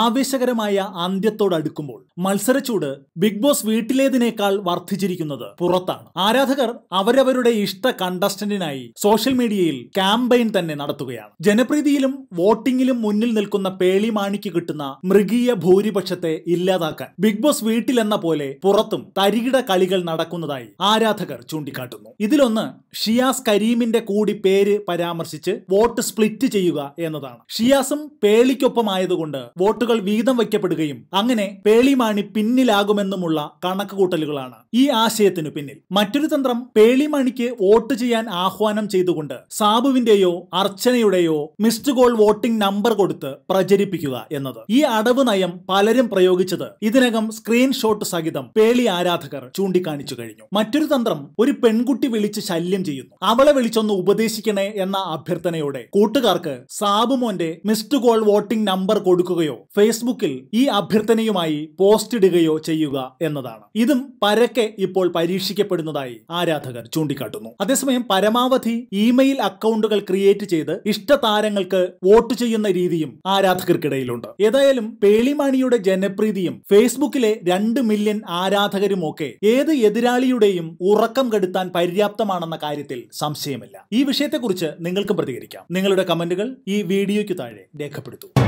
ആവേശകരമായ അന്ത്യത്തോടടുക്കുമ്പോൾ മത്സരച്ചൂട് big boss വീട്ടിലേതിനേക്കാൾ വർദ്ധിച്ചിരിക്കുന്നത് പുറത്താണ് ആരാധകർ അവരവരുടെ ഇഷ്ട കണ്ടസ്റ്റന്റിനായി സോഷ്യൽ മീഡിയയിൽ ക്യാമ്പയിൻ തന്നെ നടത്തുകയാണ് ജനപ്രീതിയിലും വോട്ടിംഗിലും മുന്നിൽ നിൽക്കുന്ന പേളി മാണിക്ക് കിട്ടുന്ന മൃഗീയ ഭൂരിപക്ഷത്തെ ഇല്ലാതാക്കാൻ ബിഗ് ബോസ് വീട്ടിലെന്ന പോലെ പുറത്തും തരികിട കളികൾ നടക്കുന്നതായി ആരാധകർ ചൂണ്ടിക്കാട്ടുന്നു ഇതിലൊന്ന് ഷിയാസ് കരീമിന്റെ കൂടി പേര് പരാമർശിച്ച് വോട്ട് സ്പ്ലിറ്റ് ചെയ്യുക എന്നതാണ് ഷിയാസും പേളിക്കൊപ്പമായതുകൊണ്ട് വോട്ട് വോട്ടുകൾ വീതം വയ്ക്കപ്പെടുകയും അങ്ങനെ പേളിമാണി പിന്നിലാകുമെന്നുമുള്ള കണക്കുകൂട്ടലുകളാണ് ഈ ആശയത്തിനു പിന്നിൽ മറ്റൊരു തന്ത്രം പേളിമാണിക്ക് വോട്ട് ചെയ്യാൻ ആഹ്വാനം ചെയ്തുകൊണ്ട് സാബുവിന്റെയോ അർച്ചനയുടെയോ മിസ്ഡ് കോൾ വോട്ടിംഗ് നമ്പർ കൊടുത്ത് പ്രചരിപ്പിക്കുക എന്നത് ഈ അടവ് നയം പലരും പ്രയോഗിച്ചത് ഇതിനകം സ്ക്രീൻഷോട്ട് സഹിതം പേളി ആരാധകർ ചൂണ്ടിക്കാണിച്ചു കഴിഞ്ഞു മറ്റൊരു തന്ത്രം ഒരു പെൺകുട്ടി വിളിച്ച് ശല്യം ചെയ്യുന്നു അവളെ വിളിച്ചൊന്ന് ഉപദേശിക്കണേ എന്ന അഭ്യർത്ഥനയോടെ കൂട്ടുകാർക്ക് സാബുമോന്റെ മിസ്ഡ് കോൾ വോട്ടിംഗ് നമ്പർ കൊടുക്കുകയോ ഫേസ്ബുക്കിൽ ഈ അഭ്യർത്ഥനയുമായി പോസ്റ്റ് ഇടുകയോ ചെയ്യുക എന്നതാണ് ഇതും പരക്കെ ഇപ്പോൾ പരീക്ഷിക്കപ്പെടുന്നതായി ആരാധകർ ചൂണ്ടിക്കാട്ടുന്നു അതേസമയം പരമാവധി ഇമെയിൽ അക്കൗണ്ടുകൾ ക്രിയേറ്റ് ചെയ്ത് ഇഷ്ടതാരങ്ങൾക്ക് വോട്ട് ചെയ്യുന്ന രീതിയും ആരാധകർക്കിടയിലുണ്ട് ഏതായാലും പേളിമാണിയുടെ ജനപ്രീതിയും ഫേസ്ബുക്കിലെ രണ്ട് മില്യൺ ആരാധകരുമൊക്കെ ഏത് എതിരാളിയുടെയും ഉറക്കം കെടുത്താൻ പര്യാപ്തമാണെന്ന കാര്യത്തിൽ സംശയമില്ല ഈ വിഷയത്തെക്കുറിച്ച് നിങ്ങൾക്കും പ്രതികരിക്കാം നിങ്ങളുടെ കമന്റുകൾ ഈ വീഡിയോയ്ക്ക് താഴെ രേഖപ്പെടുത്തും